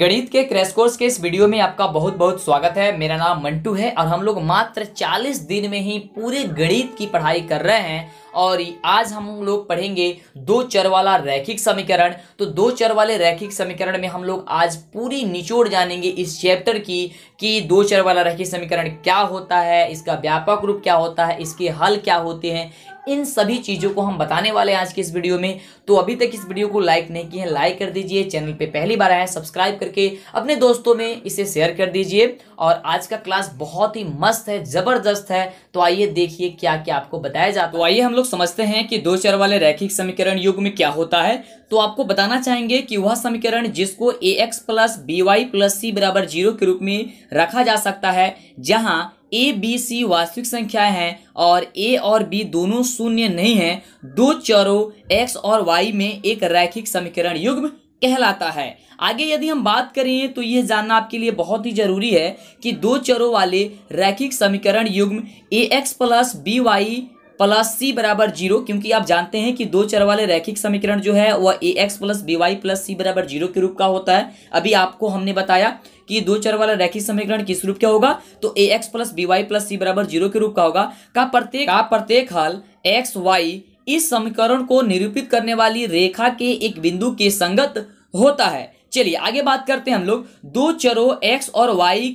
गणित के crash course के इस वीडियो में आपका बहुत बहुत स्वागत है मेरा नाम मंटू है और हम लोग मात्र 40 दिन में ही पूरे गणित की पढ़ाई कर रहे हैं और आज हम लोग पढ़ेंगे दो चर वाला रैखिक समीकरण तो दो चर वाले रैखिक समीकरण में हम लोग आज पूरी निचोड़ जानेंगे इस चैप्टर की कि दो चर वाला रैखिक समीकरण क्या होता है इसका व्यापक रूप क्या होता है इसके हल क्या होते हैं इन सभी चीज़ों को हम बताने वाले हैं आज के इस वीडियो में तो अभी तक इस वीडियो को लाइक नहीं किए लाइक कर दीजिए चैनल पे पहली बार आया सब्सक्राइब करके अपने दोस्तों में इसे शेयर कर दीजिए और आज का क्लास बहुत ही मस्त है ज़बरदस्त है तो आइए देखिए क्या क्या आपको बताया जाता है तो आइए हम लोग समझते हैं कि दो चर वाले रैखिक समीकरण युग में क्या होता है तो आपको बताना चाहेंगे कि वह समीकरण जिसको A X plus B Y plus C बराबर जीरो के रूप में रखा जा सकता है जहाँ ए बी सी वास्तविक संख्याएं हैं और ए और बी दोनों शून्य नहीं हैं दो चरों एक्स और वाई में एक रैखिक समीकरण युग्म कहलाता है आगे यदि हम बात करें तो यह जानना आपके लिए बहुत ही जरूरी है कि दो चरों वाले रैखिक समीकरण युग्म A X plus B Y plus C बराबर जीरो क्योंकि आप जानते हैं कि दो चर वाले रैखिक समीकरण जो है वह A X plus B Y plus C बराबर जीरो के रूप का होता है अभी आपको हमने बताया कि दो चर वाला रैखिक समीकरण किस रूप का होगा तो A X plus B Y plus C बराबर जीरो के रूप का होगा का प्रत्येक का प्रत्येक हल एक्स वाई इस समीकरण को निरूपित करने वाली रेखा के एक बिंदु के संगत होता है चलिए आगे बात करते हैं हम लोग दो चरों एक्स और वाई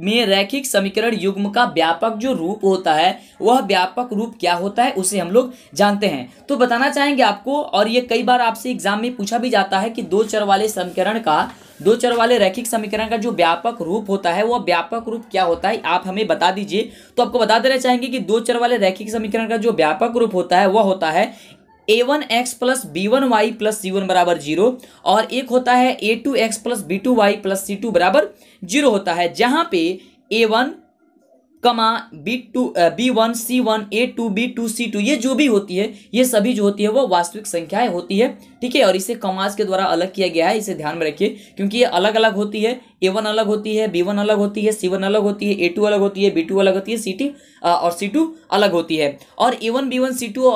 में रैखिक समीकरण युग्म का व्यापक जो रूप होता है वह व्यापक रूप क्या होता है उसे हम लोग जानते हैं तो बताना चाहेंगे आपको और ये कई बार आपसे एग्जाम में पूछा भी जाता है कि दो चर वाले समीकरण का दो चर वाले रैखिक समीकरण का जो व्यापक रूप होता है वह व्यापक रूप क्या होता है आप हमें बता दीजिए तो आपको बता देना चाहेंगे कि दो चर वाले रैखिक समीकरण का जो व्यापक रूप होता है वह होता है A one X plus B one Y plus C one बराबर जीरो और एक होता है A two X plus B two Y plus C two बराबर जीरो होता है जहां पे A one comma B two B one C one A two B two C two ये जो भी होती है ये सभी जो होती है वो वास्तविक संख्याएं होती है ठीक है और इसे कमाज के द्वारा अलग किया गया है इसे ध्यान में रखिए क्योंकि ये अलग अलग होती है ए वन अलग होती है बी वन अलग होती है सी वन अलग होती है ए टू अलग होती है बी टू अलग होती है सी टी और सी टू अलग होती है और A one B one C two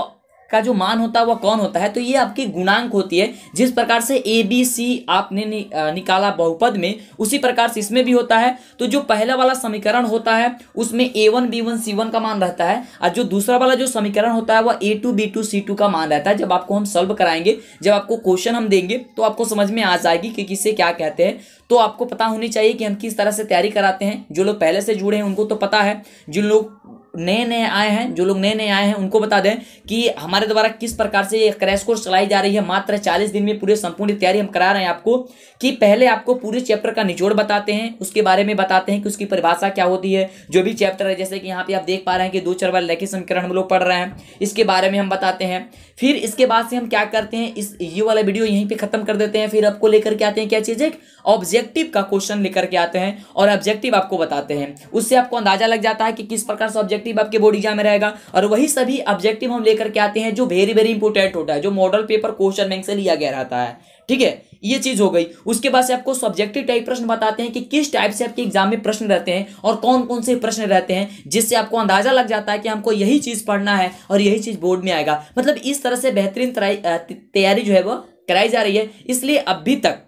का जो मान होता है वह कौन होता है तो ये आपकी गुणांक होती है जिस प्रकार से ए बी सी आपने नि, आ, निकाला बहुपद में उसी प्रकार से इसमें भी होता है तो जो पहला वाला समीकरण होता है उसमें A one B one C one का मान रहता है और जो दूसरा वाला जो समीकरण होता है वह A two B two C two का मान रहता है जब आपको हम सॉल्व कराएंगे जब आपको क्वेश्चन हम देंगे तो आपको समझ में आ जाएगी कि किसे क्या कहते हैं तो आपको पता होनी चाहिए कि हम किस तरह से तैयारी कराते हैं जो लोग पहले से जुड़े हैं उनको तो पता है जिन लोग नए नए आए हैं जो लोग नए नए आए हैं उनको बता दें कि हमारे द्वारा किस प्रकार से ये क्रैश कोर्स चलाई जा रही है मात्र चालीस दिन में पूरे संपूर्ण तैयारी हम करा रहे हैं आपको कि पहले आपको पूरे चैप्टर का निचोड़ बताते हैं उसके बारे में बताते हैं कि उसकी परिभाषा क्या होती है जो भी चैप्टर है जैसे कि यहाँ पे आप देख पा रहे हैं कि दो चार बार लेखी समीकरण हम लोग पढ़ रहे हैं इसके बारे में हम बताते हैं फिर इसके बाद से हम क्या करते हैं इस ये वाला वीडियो यहीं पर खत्म कर देते हैं फिर आपको लेकर के आते हैं क्या चीज़ एक ऑब्जेक्टिव का क्वेश्चन लेकर के आते हैं और ऑब्जेक्टिव आपको बताते हैं उससे आपको अंदाजा लग जाता है कि किस प्रकार से ऑब्जेक्टिव ऑब्जेक्टिव आपके बोर्ड एग्जाम में रहेगा और वही सभी ऑब्जेक्टिव हम लेकर के आते हैं जो वेरी वेरी इंपॉर्टेंट होता है जो मॉडल पेपर क्वेश्चन बैंक से लिया गया रहता है ठीक है ये चीज हो गई उसके बाद से आपको सब्जेक्टिव टाइप प्रश्न बताते हैं कि किस टाइप से आपके एग्जाम में प्रश्न रहते हैं और कौन कौन से प्रश्न रहते हैं जिससे आपको अंदाजा लग जाता है कि हमको यही चीज पढ़ना है और यही चीज बोर्ड में आएगा मतलब इस तरह से बेहतरीन तैयारी जो है वो कराई जा रही है इसलिए अभी तक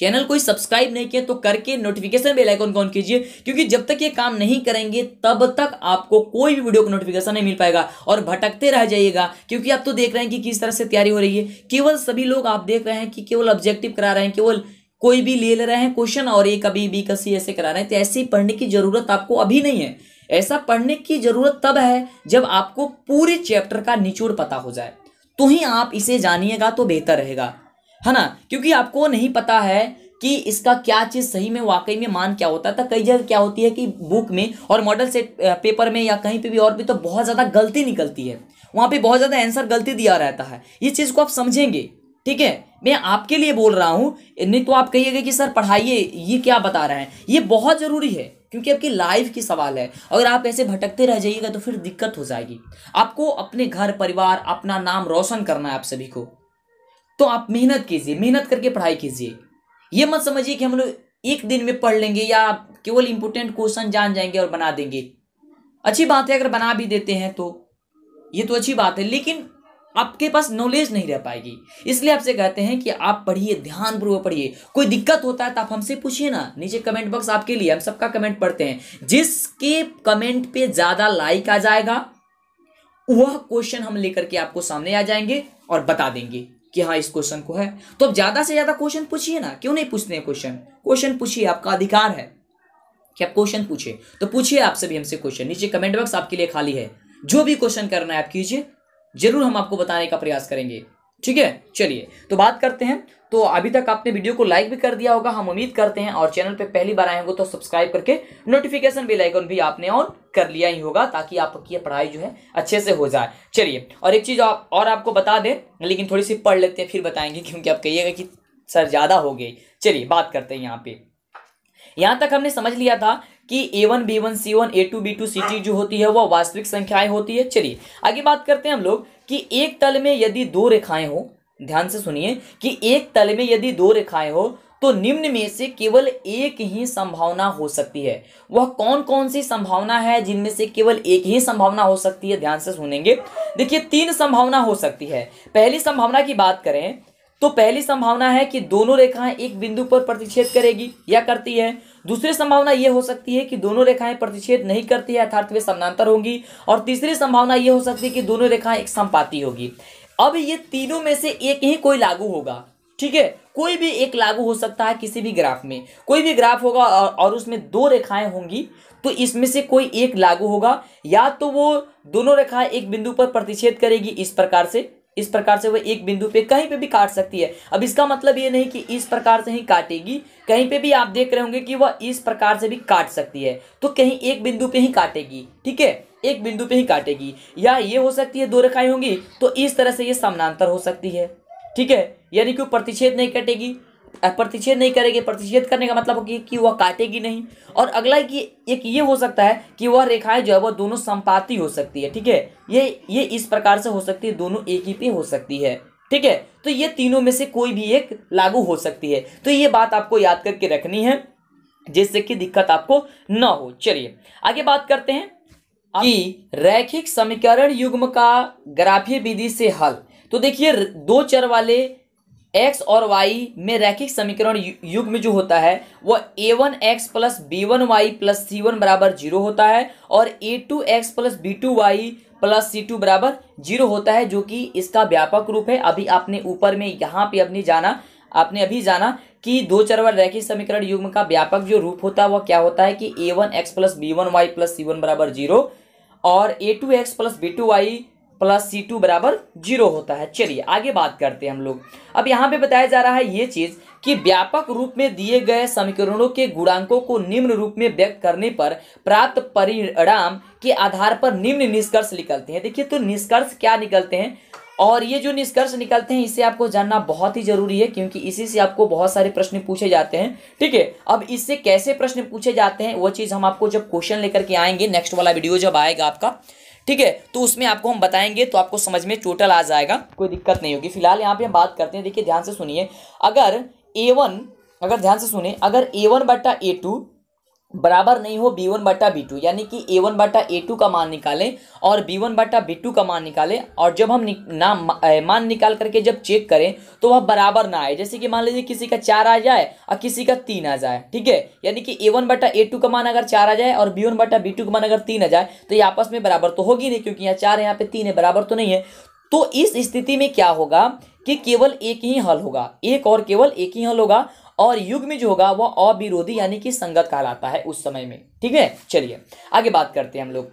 चैनल कोई सब्सक्राइब नहीं किया तो करके नोटिफिकेशन बेल आइकन को ऑन कीजिए क्योंकि जब तक ये काम नहीं करेंगे तब तक आपको कोई भी वीडियो का नोटिफिकेशन नहीं मिल पाएगा और भटकते रह जाइएगा क्योंकि आप तो देख रहे हैं कि किस तरह से तैयारी हो रही है केवल सभी लोग आप देख रहे हैं कि केवल ऑब्जेक्टिव करा रहे हैं केवल कोई भी ले ले रहे हैं क्वेश्चन और ये कभी बी कसी ऐसे करा रहे हैं तो ऐसे ही पढ़ने की जरूरत आपको अभी नहीं है ऐसा पढ़ने की जरूरत तब है जब आपको पूरे चैप्टर का निचोड़ पता हो जाए तो ही आप इसे जानिएगा तो बेहतर रहेगा है ना क्योंकि आपको नहीं पता है कि इसका क्या चीज़ सही में वाकई में मान क्या होता है तो कई जगह क्या होती है कि बुक में और मॉडल सेट पेपर में या कहीं पे भी और भी तो बहुत ज़्यादा गलती निकलती है वहाँ पे बहुत ज़्यादा आंसर गलती दिया रहता है इस चीज़ को आप समझेंगे ठीक है मैं आपके लिए बोल रहा हूँ नहीं तो आप कहिएगा कि सर पढ़ाइए ये क्या बता रहे हैं ये बहुत ज़रूरी है क्योंकि आपकी लाइफ की सवाल है अगर आप ऐसे भटकते रह जाइएगा तो फिर दिक्कत हो जाएगी आपको अपने घर परिवार अपना नाम रोशन करना है आप सभी को तो आप मेहनत कीजिए मेहनत करके पढ़ाई कीजिए ये मत समझिए कि हम लोग एक दिन में पढ़ लेंगे या केवल इंपोर्टेंट क्वेश्चन जान जाएंगे और बना देंगे अच्छी बात है अगर बना भी देते हैं तो ये तो अच्छी बात है लेकिन आपके पास नॉलेज नहीं रह पाएगी इसलिए आपसे कहते हैं कि आप पढ़िए ध्यानपूर्वक पढ़िए कोई दिक्कत होता है तो आप हमसे पूछिए ना नीचे कमेंट बॉक्स आपके लिए हम सबका कमेंट पढ़ते हैं जिसके कमेंट पे ज्यादा लाइक आ जाएगा वह क्वेश्चन हम लेकर के आपको सामने आ जाएंगे और बता देंगे कि हाँ इस क्वेश्चन को है तो अब ज़्यादा से ज़्यादा क्वेश्चन पूछिए ना क्यों नहीं पूछते हैं क्वेश्चन क्वेश्चन पूछिए आपका अधिकार है कि आप क्वेश्चन पूछे तो पूछिए आपसे भी हमसे क्वेश्चन नीचे कमेंट बॉक्स आपके लिए खाली है जो भी क्वेश्चन करना है आप कीजिए जरूर हम आपको बताने का प्रयास करेंगे ठीक है चलिए तो बात करते हैं तो अभी तक आपने वीडियो को लाइक भी कर दिया होगा हम उम्मीद करते हैं और चैनल पे पहली बार आए होंगे तो सब्सक्राइब करके नोटिफिकेशन बेल आइकन भी आपने ऑन कर लिया ही होगा ताकि आपकी पढ़ाई जो है अच्छे से हो जाए चलिए और एक चीज़ आप और आपको बता दें लेकिन थोड़ी सी पढ़ लेते हैं फिर बताएंगे क्योंकि आप कहिएगा कि सर ज़्यादा हो गई चलिए बात करते हैं यहाँ पे यहाँ तक हमने समझ लिया था कि A one B one C one A two B two C T जो होती है वह वास्तविक संख्याएं होती है चलिए आगे बात करते हैं हम लोग कि एक तल में यदि दो रेखाएं हो ध्यान से सुनिए कि एक तल में यदि दो रेखाएं हो तो निम्न में से केवल एक ही संभावना हो सकती है वह कौन कौन सी संभावना है जिनमें से केवल एक ही संभावना हो सकती है ध्यान से सुनेंगे देखिए तीन संभावना हो सकती है पहली संभावना की बात करें तो पहली संभावना है कि दोनों रेखाएं एक बिंदु पर प्रतिच्छेद करेगी या करती है दूसरी संभावना यह हो सकती है कि दोनों रेखाएं प्रतिच्छेद नहीं करती है अर्थात वे समानांतर होंगी और तीसरी संभावना यह हो सकती है कि दोनों रेखाएं एक संपाती होगी अब ये तीनों में से एक ही कोई लागू होगा ठीक है कोई भी एक लागू हो सकता है किसी भी ग्राफ में कोई भी ग्राफ होगा और उसमें दो रेखाएं होंगी तो इसमें से कोई एक लागू होगा या तो वो दोनों रेखाएं एक बिंदु पर प्रतिच्छेद करेगी इस प्रकार से इस प्रकार से वो एक बिंदु पे कहीं पे भी काट सकती है अब इसका मतलब ये नहीं कि इस प्रकार से ही काटेगी कहीं पे भी आप देख रहे होंगे कि वह इस प्रकार से भी काट सकती है तो कहीं एक बिंदु पे ही काटेगी ठीक है एक बिंदु पे ही काटेगी या ये हो सकती है दो रेखाएं होंगी तो इस तरह से ये समानांतर हो सकती है ठीक है यानी कि वो प्रतिच्छेद नहीं कटेगी प्रतिषेध नहीं करेगी प्रतिषेध करने का मतलब होगी कि वह काटेगी नहीं और अगला कि एक ये हो सकता है कि वह रेखाएं जो है वह दोनों संपाति हो सकती है ठीक है ये ये इस प्रकार से हो सकती है दोनों एक ही पे हो सकती है ठीक है तो ये तीनों में से कोई भी एक लागू हो सकती है तो ये बात आपको याद करके रखनी है जिससे कि दिक्कत आपको ना हो चलिए आगे बात करते हैं कि रैखिक समीकरण युग्म का ग्राफीय विधि से हल तो देखिए दो चर वाले एक्स और वाई में रैखिक समीकरण युग में जो होता है वह A one X plus B one Y plus C one बराबर जीरो होता है और A two X plus B two Y plus C two बराबर जीरो होता है जो कि इसका व्यापक रूप है अभी आपने ऊपर में यहाँ पे अपनी जाना आपने अभी जाना कि दो चरवर रैखिक समीकरण युग्म का व्यापक जो रूप होता है वह क्या होता है कि A one X plus B one Y plus C one बराबर जीरो और A two X plus B two Y plus C two बराबर जीरो होता है चलिए आगे बात करते हैं हम लोग अब यहाँ पे बताया जा रहा है ये चीज़ कि व्यापक रूप में दिए गए समीकरणों के गुणांकों को निम्न रूप में व्यक्त करने पर प्राप्त परिणाम के आधार पर निम्न निष्कर्ष निकलते हैं देखिए तो निष्कर्ष क्या निकलते हैं और ये जो निष्कर्ष निकलते हैं इसे आपको जानना बहुत ही जरूरी है क्योंकि इसी से आपको बहुत सारे प्रश्न पूछे जाते हैं ठीक है अब इससे कैसे प्रश्न पूछे जाते हैं वो चीज़ हम आपको जब क्वेश्चन लेकर के आएंगे नेक्स्ट वाला वीडियो जब आएगा आपका ठीक है तो उसमें आपको हम बताएंगे तो आपको समझ में टोटल आ जाएगा कोई दिक्कत नहीं होगी फिलहाल यहाँ पे हम बात करते हैं देखिए ध्यान से सुनिए अगर ए वन अगर ध्यान से सुने अगर ए वन बट्टा ए टू बराबर नहीं हो बी वन बटा बी टू यानी कि ए वन बटा ए टू का मान निकालें और बी वन बटा बी टू का मान निकालें और जब हम नाम मान निकाल करके जब चेक करें तो वह बराबर ना आए जैसे कि मान लीजिए किसी का चार आ जाए और किसी का तीन आ जाए ठीक है यानी कि ए वन बटा ए टू का मान अगर चार आ जाए और बी वन बटा बी टू का मान अगर तीन आ जाए तो ये आपस में बराबर तो होगी नहीं क्योंकि यहाँ चार है यहाँ पे तीन है बराबर तो नहीं है तो इस स्थिति में क्या होगा कि केवल एक ही हल होगा एक और केवल एक ही हल होगा और युग में जो होगा वह अविरोधी यानी कि संगत कहलाता है उस समय में ठीक है चलिए आगे बात करते हैं हम लोग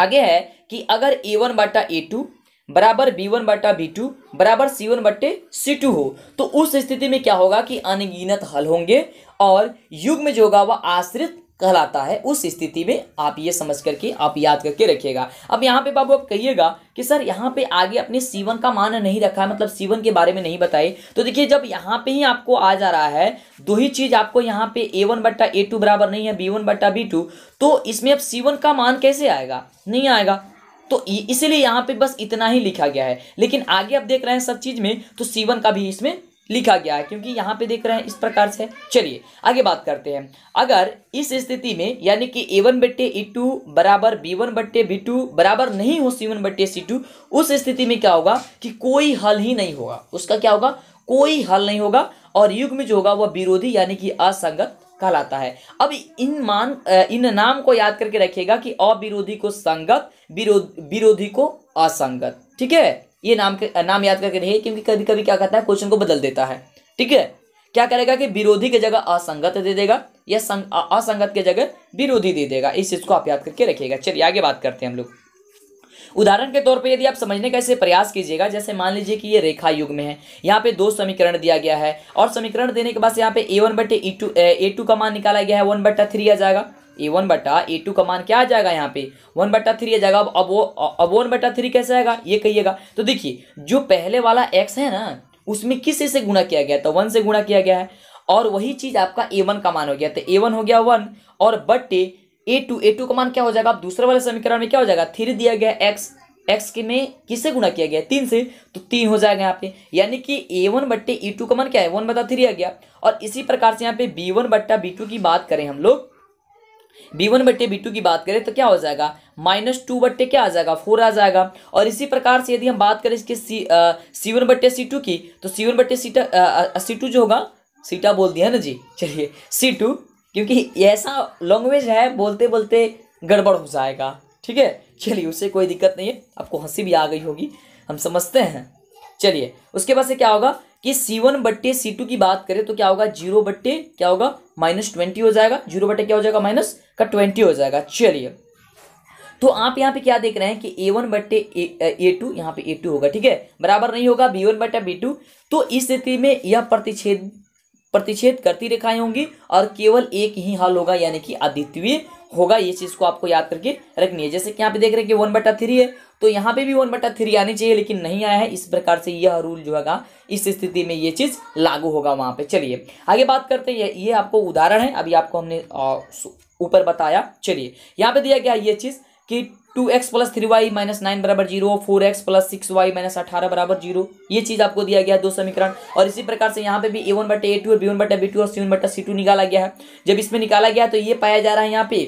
आगे है कि अगर ए वन बटा ए टू बराबर बी वन बटा बी टू बराबर सी वन बटे सी टू हो तो उस स्थिति में क्या होगा कि अनगिनत हल होंगे और युग में जो होगा वह आश्रित कहलाता है उस स्थिति में आप ये समझ करके आप याद करके रखिएगा अब यहाँ पे बाबू आप कहिएगा कि सर यहाँ पे आगे अपने सीवन का मान नहीं रखा है मतलब सीवन के बारे में नहीं बताए तो देखिए जब यहाँ पे ही आपको आ जा रहा है दो ही चीज़ आपको यहाँ पे ए वन बट्टा ए टू बराबर नहीं है बी वन बट्टा बी टू तो इसमें अब सीवन का मान कैसे आएगा नहीं आएगा तो इसीलिए यहाँ पे बस इतना ही लिखा गया है लेकिन आगे आप देख रहे हैं सब चीज़ में तो सीवन का भी इसमें लिखा गया है क्योंकि यहाँ पे देख रहे हैं इस प्रकार से चलिए आगे बात करते हैं अगर इस स्थिति में यानी कि ए वन बट्टे ई e टू बराबर बी वन बट्टे बी टू बराबर नहीं हो सी वन बट्टे सी टू उस स्थिति में क्या होगा कि कोई हल ही नहीं होगा उसका क्या होगा कोई हल नहीं होगा और युग में जो होगा वह विरोधी यानी कि असंगत कहलाता है अब इन मान इन नाम को याद करके रखिएगा कि अविरोधी को संगत विरोधी को असंगत ठीक है ये नाम के नाम याद करके रहिए क्योंकि कभी कभी क्या करता है क्वेश्चन को बदल देता है ठीक है क्या करेगा कि विरोधी की जगह असंगत दे देगा या असंगत के जगह विरोधी दे देगा इस चीज़ को आप याद करके रखिएगा चलिए आगे बात करते हैं हम लोग उदाहरण के तौर पे यदि आप समझने का इसे प्रयास कीजिएगा जैसे मान लीजिए कि ये रेखा युग में है यहाँ पे दो समीकरण दिया गया है और समीकरण देने के बाद यहाँ पे e ए वन बटे ए टू का मान निकाला गया है वन बटा थ्री आ जाएगा ए वन बटा ए टू का मान क्या आ जाएगा यहाँ पे वन बटा थ्री आ जाएगा अब अब वो अब वन बटा थ्री कैसे आएगा ये कहिएगा तो देखिए जो पहले वाला एक्स है ना उसमें किस से गुणा किया गया तो वन से गुणा किया गया है और वही चीज़ आपका ए वन का मान हो गया तो ए वन हो गया वन और बटे ए टू ए टू का मान क्या हो जाएगा अब दूसरे वाले समीकरण में क्या हो जाएगा थ्री दिया गया एक्स एक्स के में किससे गुणा किया गया तीन से तो तीन हो जाएगा यहाँ पे यानी कि ए वन बट्टे ए टू का मान क्या है वन बटा थ्री आ गया और इसी प्रकार से यहाँ पे बी वन बट्टा बी टू की बात करें हम लोग बी वन बट्टे बी टू की बात करें तो क्या हो जाएगा माइनस टू बट्टे क्या आ जाएगा फोर आ जाएगा और इसी प्रकार से यदि हम बात करें इसके सी आ, सी वन बट्टे सी टू की तो सी वन बट्टे सीटा सी टू जो होगा सीटा बोल दिया ना जी चलिए सी टू क्योंकि ऐसा लैंग्वेज है बोलते बोलते गड़बड़ हो जाएगा ठीक है चलिए उसे कोई दिक्कत नहीं है आपको हंसी भी आ गई होगी हम समझते हैं चलिए उसके बाद से क्या होगा कि C1 वन बट्टे सी की बात करें तो क्या होगा जीरो बट्टे क्या होगा माइनस ट्वेंटी हो जाएगा जीरो बट्टे क्या हो जाएगा माइनस का ट्वेंटी हो जाएगा चलिए तो आप यहाँ पे क्या देख रहे हैं कि ए वन बट्टे ए टू यहाँ पे ए टू होगा ठीक है बराबर नहीं होगा बी वन बट्टा बी टू तो इस स्थिति में यह प्रतिच्छेद प्रतिच्छेद करती रेखाएं होंगी और केवल एक ही हल होगा यानी कि अद्वितीय होगा ये चीज़ को आपको याद करके रखनी है जैसे कि यहाँ पे देख रहे हैं कि वन बटा थ्री है तो यहाँ पे भी वन बटा थ्री आनी चाहिए लेकिन नहीं आया है इस प्रकार से यह रूल जो है इस स्थिति में ये चीज़ लागू होगा वहां पे चलिए आगे बात करते हैं ये आपको उदाहरण है अभी आपको हमने ऊपर बताया चलिए यहाँ पे दिया गया ये चीज़ कि two X plus three Y minus nine बराबर zero four X plus six Y minus अठारह बराबर जीरो ये चीज़ आपको दिया गया दो समीकरण और इसी प्रकार से यहाँ पे भी ए वन बटे ए टू और बी वन बटे बी टू और सी वन बटा सी टू निकाला गया है जब इसमें निकाला गया तो ये पाया जा रहा है यहाँ पे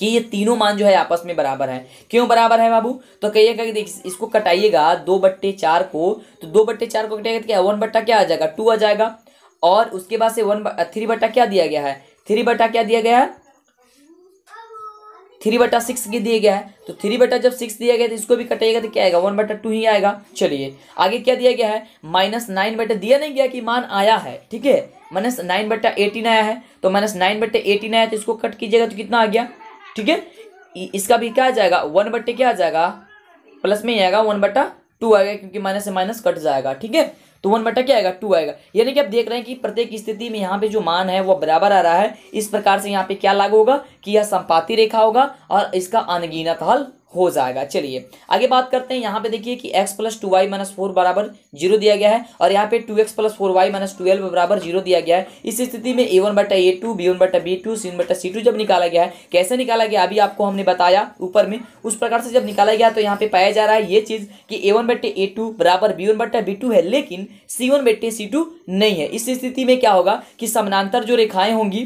कि ये तीनों मान जो है आपस में बराबर है क्यों बराबर है बाबू तो कहिएगा कि देखिए इसको कटाइएगा दो बट्टे चार को तो दो बट्टे चार को कटाइएगा तो क्या वन बट्टा क्या आ जाएगा टू आ जाएगा और उसके बाद से वन थ्री बट्टा क्या दिया गया है थ्री बट्टा क्या दिया गया है थ्री बटा सिक्स की दिया गया है तो थ्री बटा जब सिक्स दिया गया तो इसको भी कटेगा तो क्या आएगा वन बटा टू ही आएगा चलिए आगे क्या दिया गया है माइनस नाइन बटा दिया नहीं गया कि मान आया है ठीक है माइनस नाइन बट्टा एटीन आया है तो माइनस नाइन बट्टा एटीन आया तो इसको कट कीजिएगा तो कितना आ गया ठीक है इसका भी क्या आ जाएगा वन बट्टे क्या आ जाएगा प्लस में ही आएगा वन बट्टा टू आएगा क्योंकि माइनस से माइनस कट जाएगा ठीक है तो वन बट्टा क्या आएगा टू आएगा यानी कि आप देख रहे हैं कि प्रत्येक स्थिति में यहाँ पे जो मान है वो बराबर आ रहा है इस प्रकार से यहाँ पे क्या लागू होगा कि यह संपाति रेखा होगा और इसका अनगिनत हल हो जाएगा चलिए आगे बात करते हैं यहाँ पे देखिए कि x plus two Y minus four बराबर जीरो दिया गया है और यहाँ पे two X plus four Y minus twelve बराबर जीरो दिया गया है इस स्थिति में ए वन बटा ए टू बी वन बटा बी टू सी वन बटा सी टू जब निकाला गया है कैसे निकाला गया अभी आपको हमने बताया ऊपर में उस प्रकार से जब निकाला गया तो यहाँ पे पाया जा रहा है ये चीज़ कि ए वन बटे ए टू बराबर बी वन बटा बी टू है लेकिन सी वन बटे सी टू नहीं है इस स्थिति में क्या होगा कि समानांतर जो रेखाएं होंगी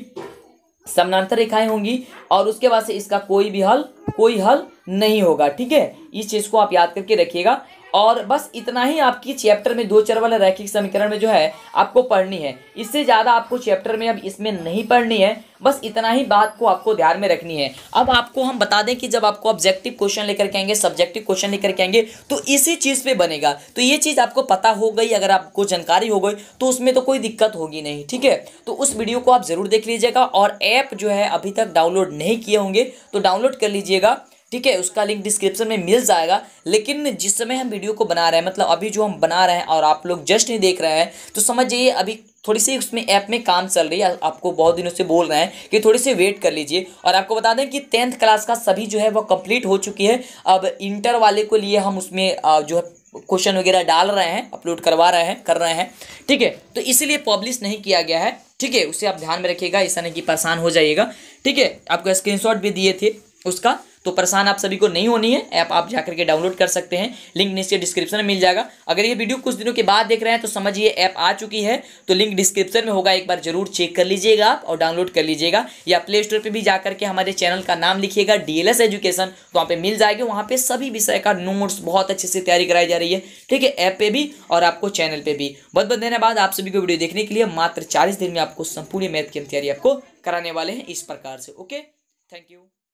समानांतर रेखाएं होंगी और उसके बाद से इसका कोई भी हल कोई हल नहीं होगा ठीक है इस चीज़ को आप याद करके रखिएगा और बस इतना ही आपकी चैप्टर में दो चर वाले रैखिक समीकरण में जो है आपको पढ़नी है इससे ज़्यादा आपको चैप्टर में अब इसमें नहीं पढ़नी है बस इतना ही बात को आपको ध्यान में रखनी है अब आपको हम बता दें कि जब आपको ऑब्जेक्टिव क्वेश्चन लेकर के आएंगे सब्जेक्टिव क्वेश्चन लेकर के आएंगे तो इसी चीज़ पे बनेगा तो ये चीज़ आपको पता हो गई अगर आपको जानकारी हो गई तो उसमें तो कोई दिक्कत होगी नहीं ठीक है तो उस वीडियो को आप ज़रूर देख लीजिएगा और ऐप जो है अभी तक डाउनलोड नहीं किए होंगे तो डाउनलोड कर लीजिएगा ठीक है उसका लिंक डिस्क्रिप्शन में मिल जाएगा लेकिन जिस समय हम वीडियो को बना रहे हैं मतलब अभी जो हम बना रहे हैं और आप लोग जस्ट नहीं देख रहे हैं तो समझ जाइए अभी थोड़ी सी उसमें ऐप में काम चल रही है आपको बहुत दिनों से बोल रहे हैं कि थोड़ी सी वेट कर लीजिए और आपको बता दें कि टेंथ क्लास का सभी जो है वो कंप्लीट हो चुकी है अब इंटर वाले को लिए हम उसमें जो है क्वेश्चन वगैरह डाल रहे हैं अपलोड करवा रहे हैं कर रहे हैं ठीक है तो इसीलिए पब्लिश नहीं किया गया है ठीक है उसे आप ध्यान में रखिएगा ऐसा नहीं कि परेशान हो जाइएगा ठीक है आपको स्क्रीनशॉट भी दिए थे उसका तो परेशान आप सभी को नहीं होनी है ऐप आप जाकर के डाउनलोड कर सकते हैं लिंक नीचे डिस्क्रिप्शन में मिल जाएगा अगर ये वीडियो कुछ दिनों के बाद देख रहे हैं तो समझिए ऐप आ चुकी है तो लिंक डिस्क्रिप्शन में होगा एक बार जरूर चेक कर लीजिएगा आप और डाउनलोड कर लीजिएगा या प्ले स्टोर पर भी जाकर के हमारे चैनल का नाम लिखिएगा डीएलएस एजुकेशन तो वहाँ पर मिल जाएगी वहाँ पर सभी विषय का नोट्स बहुत अच्छे से तैयारी कराई जा रही है ठीक है ऐप पर भी और आपको चैनल पर भी बहुत बहुत धन्यवाद आप सभी को वीडियो देखने के लिए मात्र चालीस दिन में आपको संपूर्ण मैथ की तैयारी आपको कराने वाले हैं इस प्रकार से ओके थैंक यू